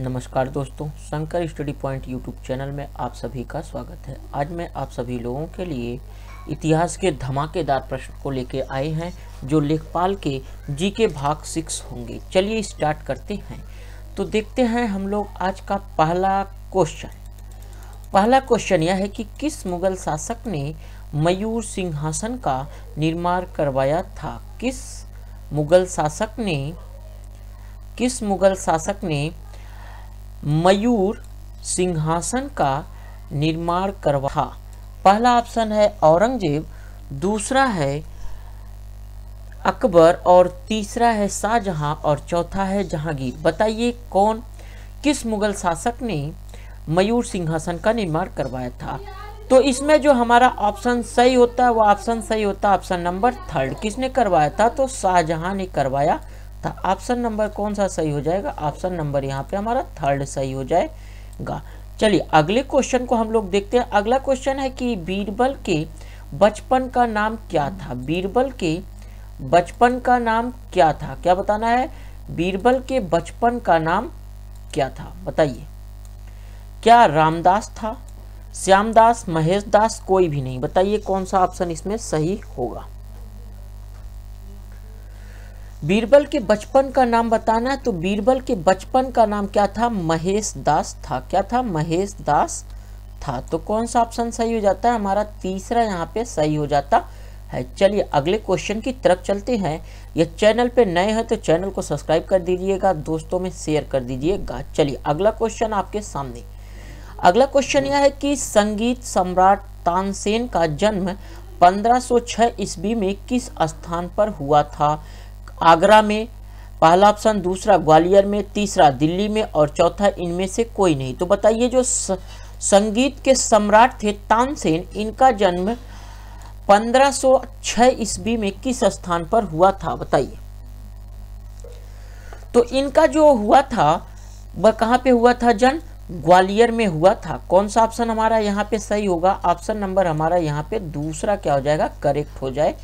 नमस्कार दोस्तों Shankar study point YouTube channel में आप सभी का स्वागत है आज मैं आप सभी लोगों के लिए इतिहास के धमाकेदार प्रश्न को लेके आए हैं जो लेखपाल के जी के भाग सिक्स होंगे चलिए स्टार्ट करते हैं तो देखते हैं हम लोग आज का पहला क्वेश्चन पहला क्वेश्चन यह है कि किस मुगल शासक ने मयूर सिंहासन का निर्माण करवाया था किस मुगल शासक ने किस मुगल शासक ने मयूर सिंहासन का निर्माण करवा पहला ऑप्शन है औरंगजेब दूसरा है अकबर और तीसरा है शाहजहां और चौथा है जहांगीर बताइए कौन किस मुगल शासक ने मयूर सिंहासन का निर्माण करवाया था तो इसमें जो हमारा ऑप्शन सही होता है वो ऑप्शन सही होता है ऑप्शन नंबर थर्ड किसने करवाया था तो शाहजहां ने करवाया था ऑप्शन नंबर कौन सा सही हो जाएगा ऑप्शन नंबर यहाँ पे हमारा थर्ड सही हो जाएगा चलिए अगले क्वेश्चन को हम लोग देखते हैं अगला क्वेश्चन है कि बीरबल के बचपन का नाम क्या था बीरबल के बचपन का नाम क्या था क्या बताना है बीरबल के बचपन का नाम क्या था बताइए क्या रामदास था श्यामदास महेश दास कोई भी नहीं बताइए कौन सा ऑप्शन इसमें सही होगा बीरबल के बचपन का नाम बताना है तो बीरबल के बचपन का नाम क्या था महेश दास था क्या था महेश दास था तो कौन सा ऑप्शन सही हो जाता है हमारा तीसरा यहाँ पे सही हो जाता है चलिए अगले क्वेश्चन की तरफ चलते हैं ये चैनल पे नए हैं तो चैनल को सब्सक्राइब कर दीजिएगा दोस्तों में शेयर कर दीजिएगा चलिए अगला क्वेश्चन आपके सामने अगला क्वेश्चन यह है कि संगीत सम्राट तानसेन का जन्म 1506 ईस्वी में किस स्थान पर हुआ था आगरा में पहला ऑप्शन दूसरा ग्वालियर में तीसरा दिल्ली में और चौथा इनमें से कोई नहीं तो बताइए जो संगीत के सम्राट थे तानसेन इनका जन्म 1506 ईस्वी में किस स्थान पर हुआ था बताइए तो इनका जो हुआ था वह कहाँ पे हुआ था जन्म ग्वालियर में हुआ था कौन सा ऑप्शन हमारा यहाँ पे सही होगा ऑप्शन नंबर हमारा यहाँ पे दूसरा क्या हो जाएगा करेक्ट हो जाए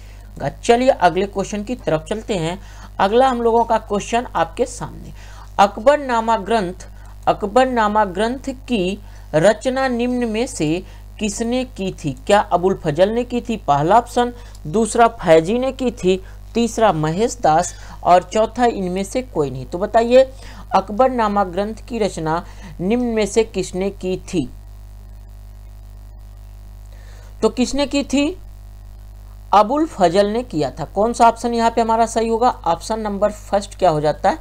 चलिए अगले क्वेश्चन की तरफ चलते हैं अगला हम लोगों का क्वेश्चन आपके सामने अकबर नामा ग्रंथ अकबर नामा ग्रंथ की रचना निम्न में से किसने की थी क्या अबुल फजल ने की थी पहला ऑप्शन दूसरा फैजी ने की थी तीसरा महेश दास और चौथा इनमें से कोई नहीं तो बताइए अकबर नामा ग्रंथ की रचना निम्न में से किसने की थी तो किसने की थी अबुल फजल ने किया था कौन सा ऑप्शन यहाँ पे हमारा सही होगा ऑप्शन नंबर फर्स्ट क्या हो जाता है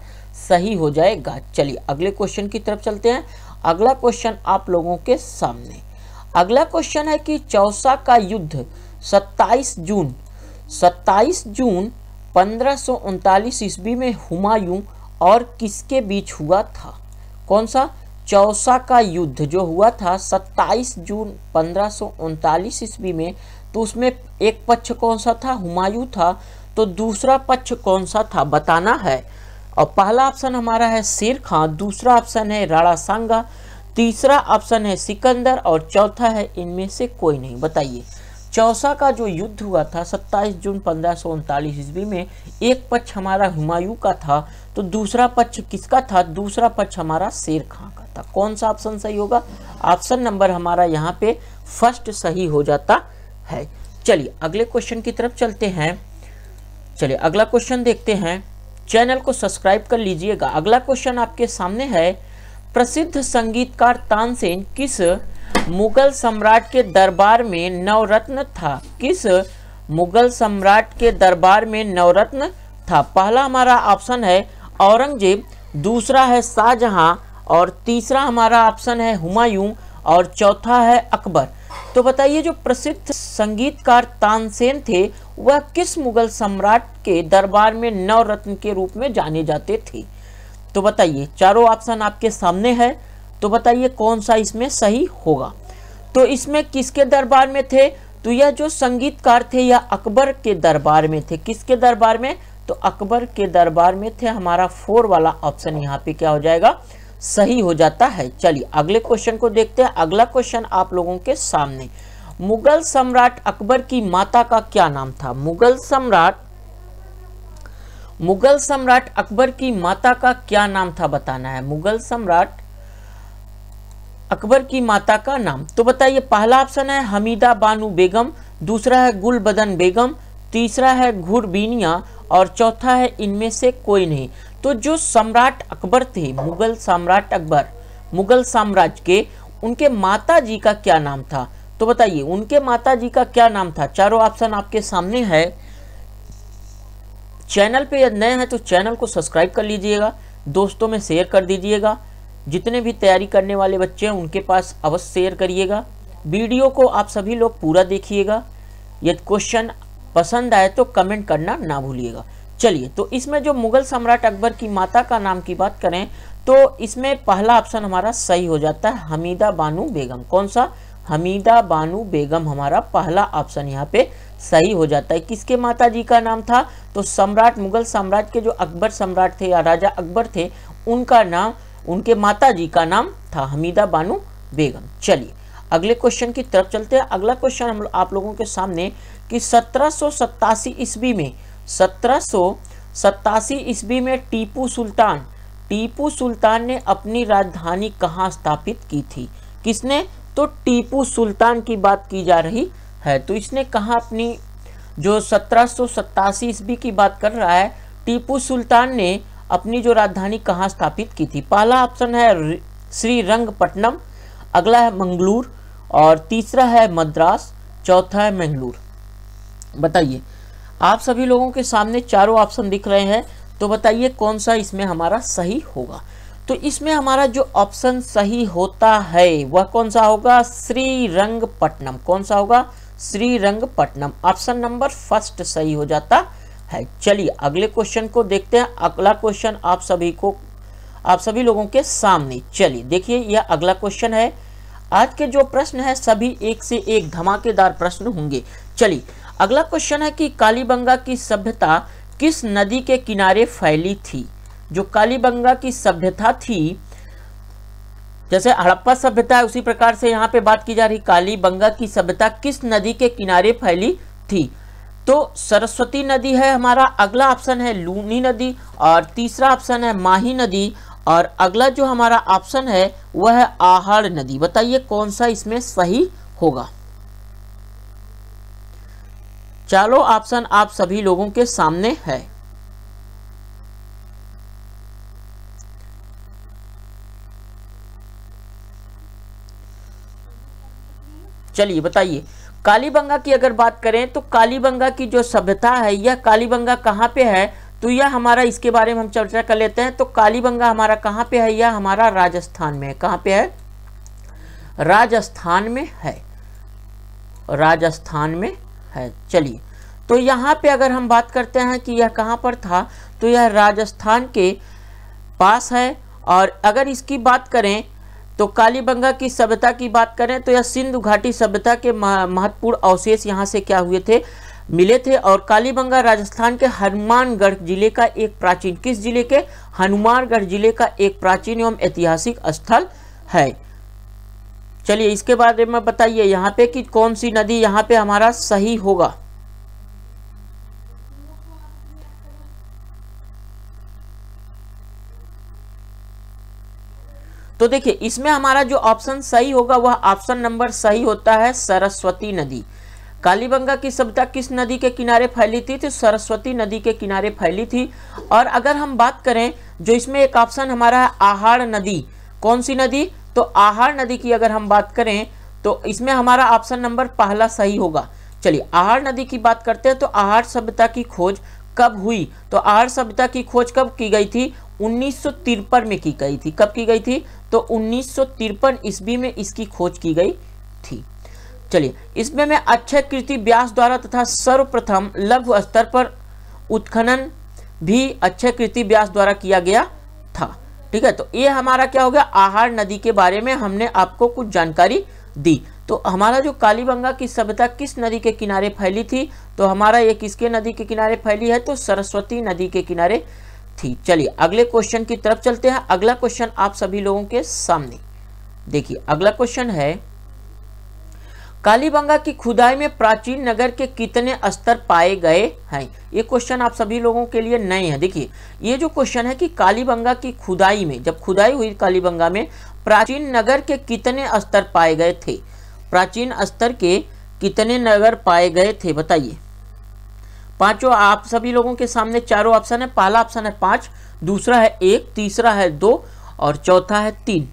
सही हो जाएगा चलिए अगले क्वेश्चन की तरफ चलते हैं अगला क्वेश्चन आप लोगों के सामने अगला क्वेश्चन है कि चौसा का युद्ध 27 जून 27 जून पंद्रह ईस्वी में हुमायूं और किसके बीच हुआ था कौन सा चौसा का युद्ध जो हुआ था 27 जून पंद्रह ईस्वी में तो उसमें एक पक्ष कौन सा था हुमायूं था तो दूसरा पक्ष कौन सा था बताना है और पहला ऑप्शन हमारा है शेर खां दूसरा ऑप्शन है राणा सांगा तीसरा ऑप्शन है सिकंदर और चौथा है इनमें से कोई नहीं बताइए चौसा का जो युद्ध हुआ था 27 जून पंद्रह ईस्वी में एक पक्ष हमारा हुमायूं का था तो दूसरा पक्ष किसका था दूसरा पक्ष हमारा शेर खां का था कौन सा ऑप्शन सही होगा ऑप्शन नंबर हमारा यहाँ पे फर्स्ट सही हो जाता है चलिए अगले क्वेश्चन की तरफ चलते हैं चलिए अगला क्वेश्चन देखते हैं चैनल को सब्सक्राइब कर लीजिएगा अगला क्वेश्चन आपके सामने है प्रसिद्ध संगीतकार तानसेन किस मुगल सम्राट के दरबार में नवरत्न था किस मुगल सम्राट के दरबार में नवरत्न था पहला हमारा ऑप्शन है औरंगजेब दूसरा है शाहजहां और तीसरा हमारा ऑप्शन है हुमायूं और चौथा है अकबर तो बताइए जो प्रसिद्ध संगीतकार तानसेन थे वह किस मुगल सम्राट के दरबार में नवरत्न के रूप में जाने जाते थे तो बताइए चारों ऑप्शन आपके सामने है तो बताइए कौन सा इसमें सही होगा तो इसमें किसके दरबार में थे तो यह जो संगीतकार थे यह अकबर के दरबार में थे किसके दरबार में तो अकबर के दरबार में थे हमारा फोर वाला ऑप्शन यहाँ पे क्या हो जाएगा सही हो जाता है चलिए अगले क्वेश्चन को देखते हैं अगला क्वेश्चन आप लोगों के सामने मुगल सम्राट अकबर की माता का क्या नाम था मुगल सम्राट मुगल सम्राट अकबर की माता का क्या नाम था बताना है मुगल सम्राट अकबर की माता का नाम तो बताइए पहला ऑप्शन है हमीदा बानू बेगम दूसरा है गुलबदन बेगम तीसरा है घुरबीनिया और चौथा है इनमें से कोई नहीं तो जो सम्राट अकबर थे मुगल सम्राट अकबर मुगल साम्राज्य के उनके माता जी का क्या नाम था तो बताइए उनके माता जी का क्या नाम था चारों ऑप्शन आपके सामने है चैनल पे यदि नए हैं तो चैनल को सब्सक्राइब कर लीजिएगा दोस्तों में शेयर कर दीजिएगा जितने भी तैयारी करने वाले बच्चे हैं उनके पास अवश्य शेयर करिएगा वीडियो को आप सभी लोग पूरा देखिएगा यदि क्वेश्चन पसंद आए तो कमेंट करना ना भूलिएगा चलिए तो इसमें जो मुगल सम्राट अकबर की माता का नाम की बात करें तो इसमें पहला ऑप्शन हमारा सही हो जाता है हमीदा बानू बेगम कौन सा हमीदा बानू बेगम हमारा पहला ऑप्शन यहाँ पे सही हो जाता है किसके माता जी का नाम था तो सम्राट मुगल सम्राट के जो अकबर सम्राट थे या राजा अकबर थे उनका नाम उनके माता जी का नाम था हमीदा बानू बेगम चलिए अगले क्वेश्चन की तरफ चलते हैं अगला क्वेश्चन हम आप लोगों के सामने कि सत्रह ईस्वी में सत्रह ईस्वी में टीपू सुल्तान टीपू सुल्तान ने अपनी राजधानी कहाँ स्थापित की थी किसने तो टीपू सुल्तान की बात की जा रही है तो इसने कहा अपनी जो सत्रह ईस्वी की बात कर रहा है टीपू सुल्तान ने अपनी जो राजधानी कहाँ स्थापित की थी पहला ऑप्शन है श्री रंगपट्टनम अगला है मंगलूर और तीसरा है मद्रास चौथा है मंगलूर बताइए आप सभी लोगों के सामने चारों ऑप्शन दिख रहे हैं तो बताइए कौन सा इसमें हमारा सही होगा तो इसमें हमारा जो ऑप्शन सही होता है वह कौन सा होगा श्रीरंगपट्टनम कौन सा होगा श्रीरंगपट्टनम ऑप्शन नंबर फर्स्ट सही हो जाता है चलिए अगले क्वेश्चन को देखते हैं अगला क्वेश्चन आप सभी को आप सभी लोगों के सामने चलिए देखिए यह अगला क्वेश्चन है आज के जो प्रश्न है सभी एक से एक धमाकेदार प्रश्न होंगे चलिए अगला क्वेश्चन है कि कालीबंगा की सभ्यता किस नदी के किनारे फैली थी जो कालीबंगा की सभ्यता थी जैसे हड़प्पा सभ्यता है उसी प्रकार से यहाँ पे बात की जा रही कालीबंगा की सभ्यता किस नदी के किनारे फैली थी तो सरस्वती नदी है हमारा अगला ऑप्शन है लूनी नदी और तीसरा ऑप्शन है माही नदी और अगला जो हमारा ऑप्शन है वह है आहड़ नदी बताइए कौन सा इसमें सही होगा चालो ऑप्शन आप सभी लोगों के सामने है चलिए बताइए कालीबंगा की अगर बात करें तो कालीबंगा की जो सभ्यता है यह कालीबंगा कहाँ पे है तो यह हमारा इसके बारे में हम चर्चा कर लेते हैं तो कालीबंगा हमारा कहाँ पे है यह हमारा राजस्थान में है कहाँ पे है राजस्थान में है राजस्थान में है चलिए तो यहाँ पे अगर हम बात करते हैं कि यह कहाँ पर था तो यह राजस्थान के पास है और अगर इसकी बात करें तो कालीबंगा की सभ्यता की बात करें तो यह सिंधु घाटी सभ्यता के महत्वपूर्ण अवशेष यहाँ से क्या हुए थे मिले थे और कालीबंगा राजस्थान के हनुमानगढ़ जिले का एक प्राचीन किस जिले के हनुमानगढ़ जिले का एक प्राचीन एवं ऐतिहासिक स्थल है चलिए इसके बारे में बताइए यहाँ पे कि कौन सी नदी यहाँ पे हमारा सही होगा तो देखिए इसमें हमारा जो ऑप्शन सही होगा वह ऑप्शन नंबर सही होता है सरस्वती नदी कालीबंगा की सभ्यता किस नदी के किनारे फैली थी तो सरस्वती नदी के किनारे फैली थी और अगर हम बात करें जो इसमें एक ऑप्शन हमारा है आहाड़ नदी कौन सी नदी तो आहार नदी की अगर हम बात करें तो इसमें हमारा ऑप्शन नंबर पहला सही होगा चलिए आहार नदी की बात करते हैं तो आहार सभ्यता की खोज कब हुई तो आहार सभ्यता की खोज कब की गई थी उन्नीस में की गई थी कब की गई थी तो उन्नीस ईस्वी में इसकी खोज की गई थी चलिए इसमें मैं अक्षय कृति व्यास द्वारा तथा सर्वप्रथम लघु स्तर पर उत्खनन भी अक्षय कृति व्यास द्वारा किया गया था ठीक है तो ये हमारा क्या हो गया आहार नदी के बारे में हमने आपको कुछ जानकारी दी तो हमारा जो कालीबंगा की सभ्यता किस नदी के किनारे फैली थी तो हमारा ये किसके नदी के किनारे फैली है तो सरस्वती नदी के किनारे थी चलिए अगले क्वेश्चन की तरफ चलते हैं अगला क्वेश्चन आप सभी लोगों के सामने देखिए अगला क्वेश्चन है कालीबंगा की खुदाई में प्राचीन नगर के कितने स्तर पाए गए हैं ये क्वेश्चन आप सभी लोगों के लिए नए हैं देखिए ये जो क्वेश्चन है कि कालीबंगा की खुदाई में जब खुदाई हुई कालीबंगा में प्राचीन नगर के कितने स्तर पाए गए थे प्राचीन स्तर के कितने नगर पाए गए थे बताइए पांचों आप सभी लोगों के सामने चारों ऑप्शन है पहला ऑप्शन है पांच दूसरा है एक तीसरा है दो और चौथा है तीन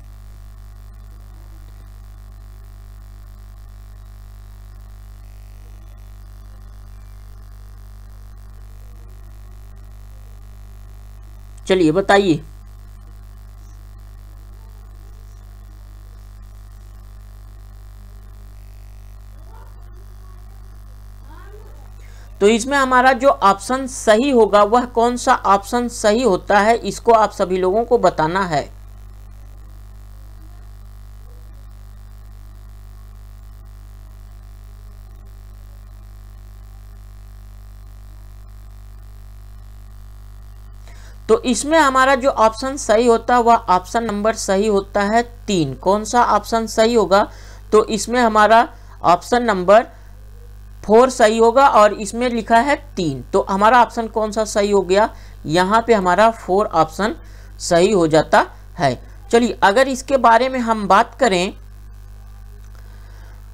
चलिए बताइए तो इसमें हमारा जो ऑप्शन सही होगा वह कौन सा ऑप्शन सही होता है इसको आप सभी लोगों को बताना है तो इसमें हमारा जो ऑप्शन सही होता है वह ऑप्शन नंबर सही होता है तीन कौन सा ऑप्शन सही होगा तो इसमें हमारा ऑप्शन नंबर फोर सही होगा और इसमें लिखा है तीन तो हमारा ऑप्शन कौन सा सही हो गया यहाँ पे हमारा फोर ऑप्शन सही हो जाता है चलिए अगर इसके बारे में हम बात करें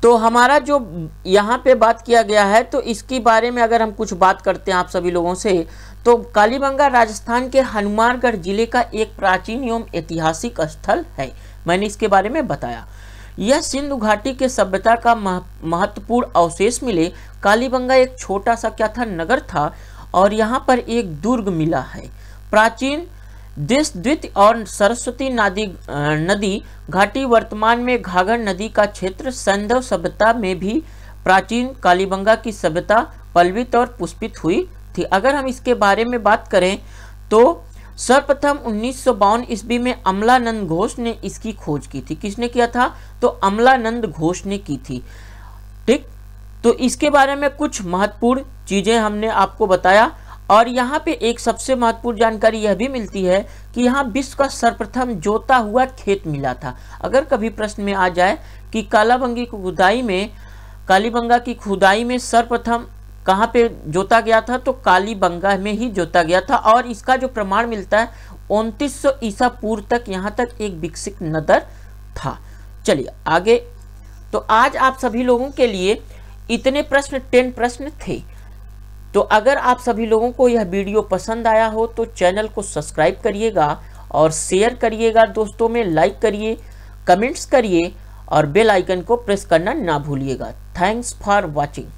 तो हमारा जो यहाँ पे बात किया गया है तो इसके बारे में अगर हम कुछ बात करते हैं आप सभी लोगों से तो कालीबंगा राजस्थान के हनुमानगढ़ जिले का एक प्राचीन एवं ऐतिहासिक स्थल है मैंने इसके बारे में बताया यह सिंधु घाटी के सभ्यता का महत्वपूर्ण अवशेष मिले कालीबंगा एक छोटा सा क्या था नगर था और यहाँ पर एक दुर्ग मिला है प्राचीन देश द्वित और सरस्वती नदी नदी घाटी वर्तमान में घाघर नदी का क्षेत्र संधव सभ्यता में भी प्राचीन कालीबंगा की सभ्यता पल्वित और पुष्पित हुई थी अगर हम इसके बारे में बात करें तो सर्वप्रथम उन्नीस सौ ईस्वी में अमलानंद घोष ने इसकी खोज की थी किसने किया था तो अमलानंद घोष ने की थी ठीक तो इसके बारे में कुछ महत्वपूर्ण चीज़ें हमने आपको बताया और यहाँ पे एक सबसे महत्वपूर्ण जानकारी यह भी मिलती है कि यहाँ विश्व का सर्वप्रथम जोता हुआ खेत मिला था अगर कभी प्रश्न में आ जाए कि कालाबंगी की खुदाई में कालीबंगा की खुदाई में सर्वप्रथम कहाँ पे जोता गया था तो कालीबंगा में ही जोता गया था और इसका जो प्रमाण मिलता है उनतीस सौ ईसा पूर्व तक यहाँ तक एक विकसित नदर था चलिए आगे तो आज आप सभी लोगों के लिए इतने प्रश्न टेन प्रश्न थे तो अगर आप सभी लोगों को यह वीडियो पसंद आया हो तो चैनल को सब्सक्राइब करिएगा और शेयर करिएगा दोस्तों में लाइक करिए कमेंट्स करिए और बेल आइकन को प्रेस करना ना भूलिएगा थैंक्स फॉर वॉचिंग